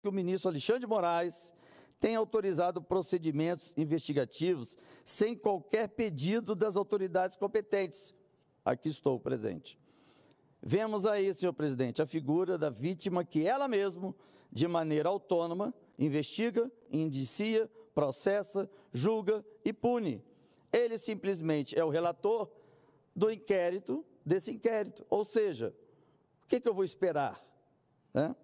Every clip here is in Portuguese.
que o ministro Alexandre de Moraes tem autorizado procedimentos investigativos sem qualquer pedido das autoridades competentes. Aqui estou presente. Vemos aí, senhor presidente, a figura da vítima que ela mesma, de maneira autônoma, investiga, indicia, processa, julga e pune. Ele simplesmente é o relator do inquérito, desse inquérito. Ou seja, o que, que eu vou esperar? Né?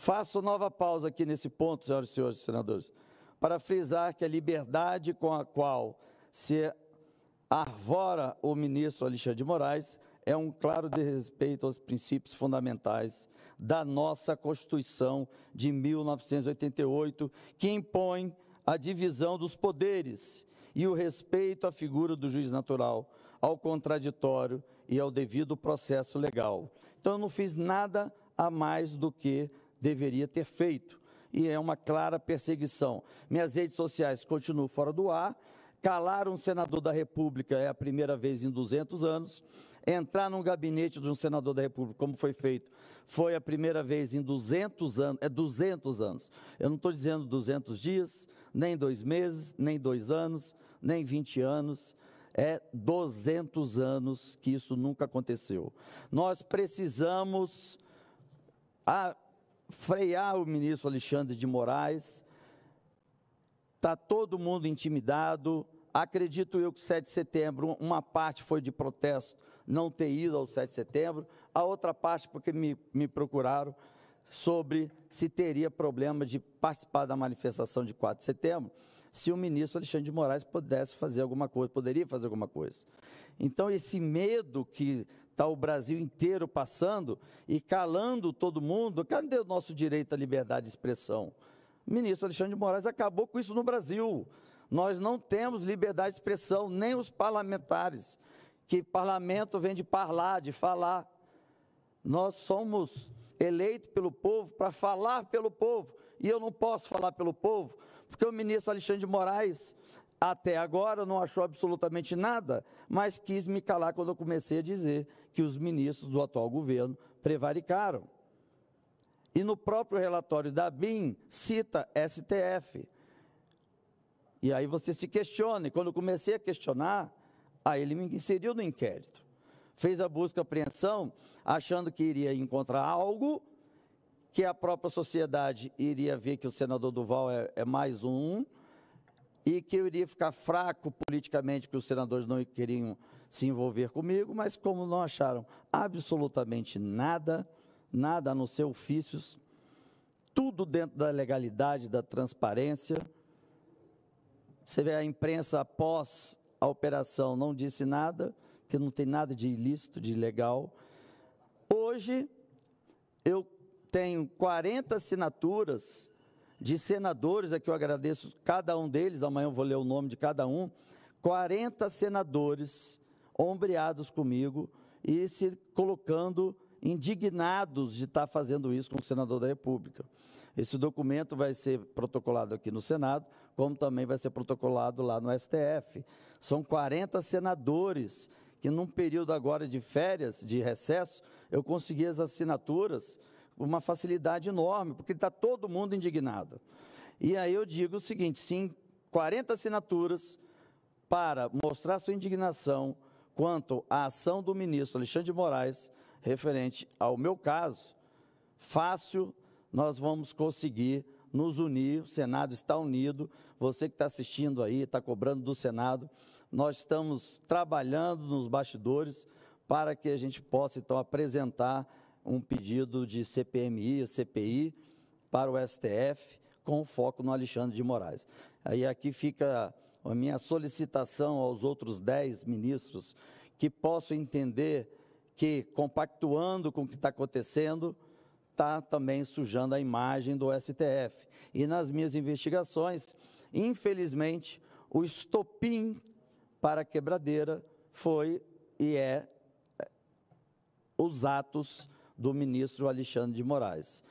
Faço nova pausa aqui nesse ponto, senhoras e senhores senadores, para frisar que a liberdade com a qual se arvora o ministro Alexandre de Moraes é um claro desrespeito aos princípios fundamentais da nossa Constituição de 1988, que impõe a divisão dos poderes e o respeito à figura do juiz natural, ao contraditório e ao devido processo legal. Então, eu não fiz nada a mais do que deveria ter feito. E é uma clara perseguição. Minhas redes sociais continuam fora do ar. Calar um senador da República é a primeira vez em 200 anos. Entrar num gabinete de um senador da República, como foi feito, foi a primeira vez em 200 anos. É 200 anos. Eu não estou dizendo 200 dias, nem dois meses, nem dois anos, nem 20 anos. É 200 anos que isso nunca aconteceu. Nós precisamos ah, frear o ministro Alexandre de Moraes. Está todo mundo intimidado. Acredito eu que 7 de setembro, uma parte foi de protesto não ter ido ao 7 de setembro, a outra parte porque me, me procuraram sobre se teria problema de participar da manifestação de 4 de setembro se o ministro Alexandre de Moraes pudesse fazer alguma coisa, poderia fazer alguma coisa. Então, esse medo que está o Brasil inteiro passando e calando todo mundo, cadê o nosso direito à liberdade de expressão? O ministro Alexandre de Moraes acabou com isso no Brasil. Nós não temos liberdade de expressão, nem os parlamentares, que parlamento vem de parlar, de falar. Nós somos eleito pelo povo para falar pelo povo, e eu não posso falar pelo povo, porque o ministro Alexandre de Moraes até agora não achou absolutamente nada, mas quis me calar quando eu comecei a dizer que os ministros do atual governo prevaricaram. E no próprio relatório da BIM cita STF. E aí você se questiona, e quando eu comecei a questionar, aí ele me inseriu no inquérito fez a busca e apreensão achando que iria encontrar algo, que a própria sociedade iria ver que o senador Duval é, é mais um, e que eu iria ficar fraco politicamente, porque os senadores não queriam se envolver comigo, mas como não acharam absolutamente nada, nada nos seus ofícios, tudo dentro da legalidade, da transparência. Você vê a imprensa após a operação não disse nada, que não tem nada de ilícito, de ilegal. Hoje, eu tenho 40 assinaturas de senadores, aqui é eu agradeço cada um deles, amanhã eu vou ler o nome de cada um, 40 senadores ombreados comigo e se colocando indignados de estar fazendo isso com o senador da República. Esse documento vai ser protocolado aqui no Senado, como também vai ser protocolado lá no STF. São 40 senadores que num período agora de férias, de recesso, eu consegui as assinaturas, com uma facilidade enorme, porque está todo mundo indignado. E aí eu digo o seguinte: sim, 40 assinaturas para mostrar sua indignação quanto à ação do ministro Alexandre de Moraes referente ao meu caso, fácil, nós vamos conseguir nos unir, o Senado está unido, você que está assistindo aí, está cobrando do Senado, nós estamos trabalhando nos bastidores para que a gente possa, então, apresentar um pedido de CPMI ou CPI para o STF, com foco no Alexandre de Moraes. Aí aqui fica a minha solicitação aos outros dez ministros que possam entender que, compactuando com o que está acontecendo, está também sujando a imagem do STF. E nas minhas investigações, infelizmente, o estopim para a quebradeira foi e é, é os atos do ministro Alexandre de Moraes.